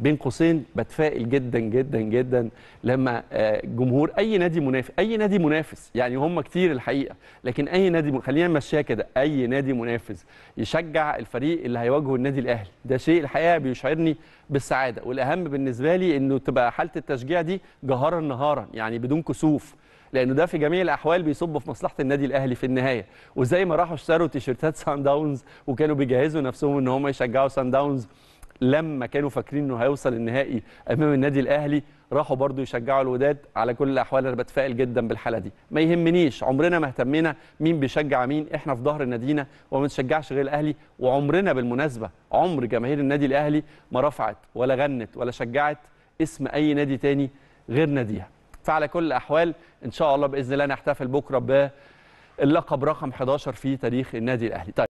بين قوسين بتفائل جدا جدا جدا لما آه، جمهور اي نادي منافس اي نادي منافس يعني هم كتير الحقيقه لكن اي نادي خلينا نمشيها كده اي نادي منافس يشجع الفريق اللي هيواجهه النادي الاهلي ده شيء الحقيقه بيشعرني بالسعاده والاهم بالنسبه لي انه تبقى حاله التشجيع دي جهارا نهارا يعني بدون كسوف لانه ده في جميع الاحوال بيصب في مصلحه النادي الاهلي في النهايه وزي ما راحوا اشتروا تيشيرتات سان داونز وكانوا بيجهزوا نفسهم ان هم يشجعوا سان داونز لما كانوا فاكرين انه هيوصل النهائي امام النادي الاهلي راحوا برضو يشجعوا الوداد على كل الاحوال انا بتفائل جدا بالحاله دي ما يهمنيش عمرنا ما اهتمينا مين بيشجع مين احنا في ظهر نادينا وما بنشجعش غير الاهلي وعمرنا بالمناسبه عمر جماهير النادي الاهلي ما رفعت ولا غنت ولا شجعت اسم اي نادي تاني غير ناديها فعلى كل الاحوال ان شاء الله باذن الله نحتفل بكره باللقب رقم 11 في تاريخ النادي الاهلي طيب